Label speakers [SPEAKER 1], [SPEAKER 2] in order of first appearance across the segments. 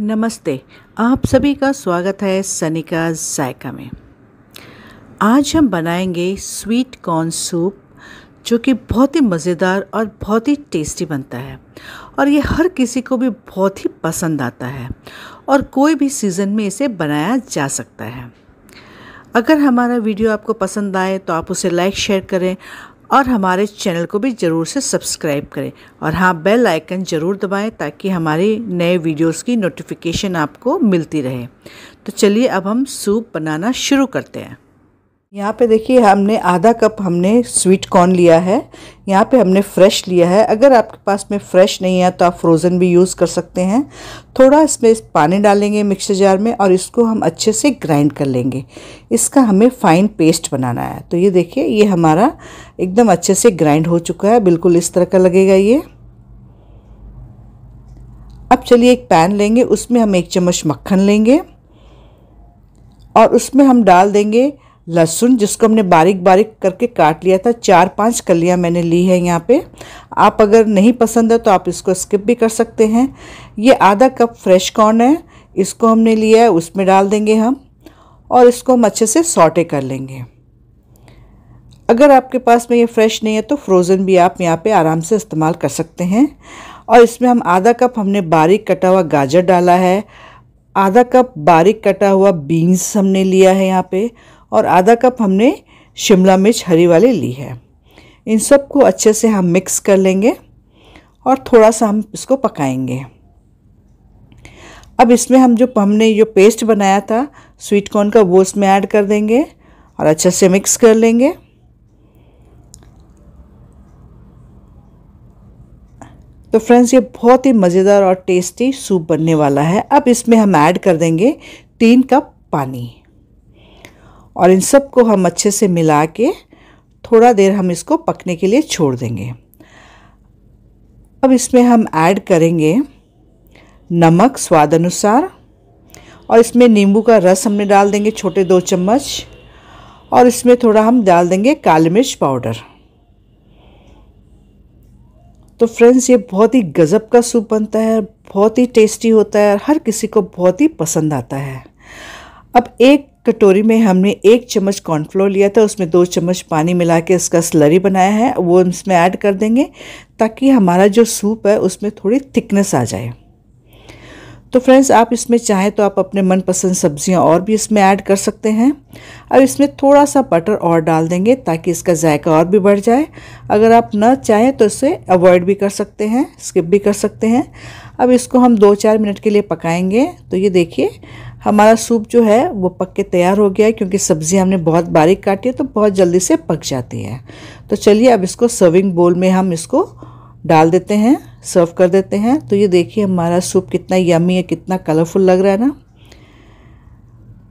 [SPEAKER 1] नमस्ते आप सभी का स्वागत है सनिका जायका में आज हम बनाएंगे स्वीट कॉर्न सूप जो कि बहुत ही मज़ेदार और बहुत ही टेस्टी बनता है और ये हर किसी को भी बहुत ही पसंद आता है और कोई भी सीज़न में इसे बनाया जा सकता है अगर हमारा वीडियो आपको पसंद आए तो आप उसे लाइक शेयर करें और हमारे चैनल को भी ज़रूर से सब्सक्राइब करें और हाँ बेल आइकन ज़रूर दबाएं ताकि हमारे नए वीडियोस की नोटिफिकेशन आपको मिलती रहे तो चलिए अब हम सूप बनाना शुरू करते हैं यहाँ पे देखिए हमने आधा कप हमने स्वीट कॉर्न लिया है यहाँ पे हमने फ्रेश लिया है अगर आपके पास में फ्रेश नहीं है तो आप फ्रोज़न भी यूज़ कर सकते हैं थोड़ा इसमें पानी डालेंगे मिक्सर जार में और इसको हम अच्छे से ग्राइंड कर लेंगे इसका हमें फ़ाइन पेस्ट बनाना है तो ये देखिए ये हमारा एकदम अच्छे से ग्राइंड हो चुका है बिल्कुल इस तरह का लगेगा ये अब चलिए एक पैन लेंगे उसमें हम एक चम्मच मक्खन लेंगे और उसमें हम डाल देंगे लहसुन जिसको हमने बारीक बारीक करके काट लिया था चार पांच कलियां मैंने ली है यहाँ पे आप अगर नहीं पसंद है तो आप इसको स्किप भी कर सकते हैं ये आधा कप फ्रेश कॉर्न है इसको हमने लिया है उसमें डाल देंगे हम और इसको हम अच्छे से सॉटे कर लेंगे अगर आपके पास में ये फ्रेश नहीं है तो फ्रोज़न भी आप यहाँ पे आराम से इस्तेमाल कर सकते हैं और इसमें हम आधा कप हमने बारीक कटा हुआ गाजर डाला है आधा कप बारीक कटा हुआ बीन्स हमने लिया है यहाँ पे और आधा कप हमने शिमला मिर्च हरी वाली ली है इन सबको अच्छे से हम मिक्स कर लेंगे और थोड़ा सा हम इसको पकाएंगे अब इसमें हम जो हमने जो पेस्ट बनाया था स्वीट कॉर्न का वो इसमें ऐड कर देंगे और अच्छे से मिक्स कर लेंगे तो फ्रेंड्स ये बहुत ही मज़ेदार और टेस्टी सूप बनने वाला है अब इसमें हम ऐड कर देंगे तीन कप पानी और इन सब को हम अच्छे से मिला के थोड़ा देर हम इसको पकने के लिए छोड़ देंगे अब इसमें हम ऐड करेंगे नमक स्वाद अनुसार और इसमें नींबू का रस हमने डाल देंगे छोटे दो चम्मच और इसमें थोड़ा हम डाल देंगे काली मिर्च पाउडर तो फ्रेंड्स ये बहुत ही गज़ब का सूप बनता है बहुत ही टेस्टी होता है और हर किसी को बहुत ही पसंद आता है अब एक कटोरी में हमने एक चम्मच कॉर्नफ्लोर लिया था उसमें दो चम्मच पानी मिला के इसका स्लरी बनाया है वो इसमें ऐड कर देंगे ताकि हमारा जो सूप है उसमें थोड़ी थिकनेस आ जाए तो फ्रेंड्स आप इसमें चाहें तो आप अपने मनपसंद सब्जियां और भी इसमें ऐड कर सकते हैं अब इसमें थोड़ा सा बटर और डाल देंगे ताकि इसका जायका और भी बढ़ जाए अगर आप ना चाहें तो इसे अवॉइड भी कर सकते हैं स्किप भी कर सकते हैं अब इसको हम दो चार मिनट के लिए पकाएंगे तो ये देखिए हमारा सूप जो है वो पक के तैयार हो गया है क्योंकि सब्ज़ी हमने बहुत बारीक काटी है तो बहुत जल्दी से पक जाती है तो चलिए अब इसको सर्विंग बोल में हम इसको डाल देते हैं सर्व कर देते हैं तो ये देखिए हमारा सूप कितना यमी है कितना कलरफुल लग रहा है ना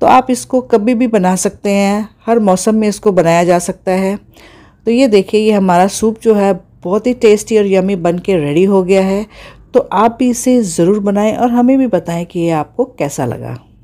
[SPEAKER 1] तो आप इसको कभी भी बना सकते हैं हर मौसम में इसको बनाया जा सकता है तो ये देखिए ये हमारा सूप जो है बहुत ही टेस्टी और यमी बन के रेडी हो गया है तो आप भी इसे ज़रूर बनाएं और हमें भी बताएं कि ये आपको कैसा लगा